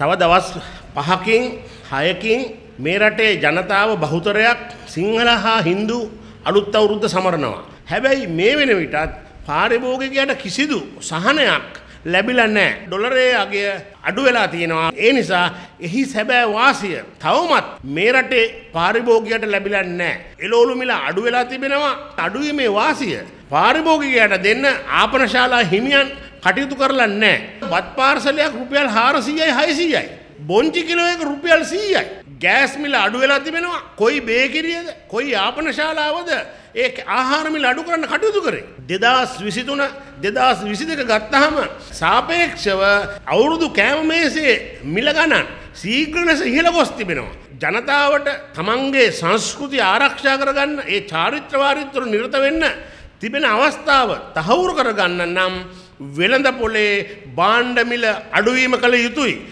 තව දවස් පහකින් හයකින් මේ රටේ ජනතාව බහුතරයක් සිංහල හා හින්දු අලුත් අවුරුද්ද සමරනවා. හැබැයි මේ වෙන විටත් පාරිභෝගිකයට කිසිදු සහනයක් ලැබිලා නැහැ. ඩොලරේ අගය අඩු වෙලා තියෙනවා. ඒ නිසා එහි සැබෑ වාසිය තවමත් මේ රටේ පාරිභෝගිකයට ලැබිලා නැහැ. එළවලු මිල අඩු වෙලා තිබෙනවා. අඩුවීමේ වාසිය පාරිභෝගිකයට දෙන්න ආපනශාලා හිමියන් කටයුතු කරලා නැහැ. බත් පාර්සලයක් රුපියල් 400යි 600යි. බොන්චි කිලෝ එක රුපියල් 100යි. ගෑස් මිල අඩු වෙලා තිබෙනවා. කොයි බේකිරියද? කොයි යාපන ශාලාවද? ඒ ආහාර මිල අඩු කරන්න කටයුතු කරේ. 2023 2022 ගත්තාම සාපේක්ෂව අවුරුදු කෑම මේසේ මිල ගණන් සීඝ්‍ර ලෙස ඉහළ ගොස් තිබෙනවා. ජනතාවට තමන්ගේ සංස්කෘති ආරක්ෂා කරගන්න ඒ චාරිත්‍රවාරිත්‍ර නිරත වෙන්න තිබෙන අවස්ථාව තහවුරු කරගන්න නම් වෙළඳ පොලේ බාණ්ඩමිල අඩුවීම කළ යුතුයි.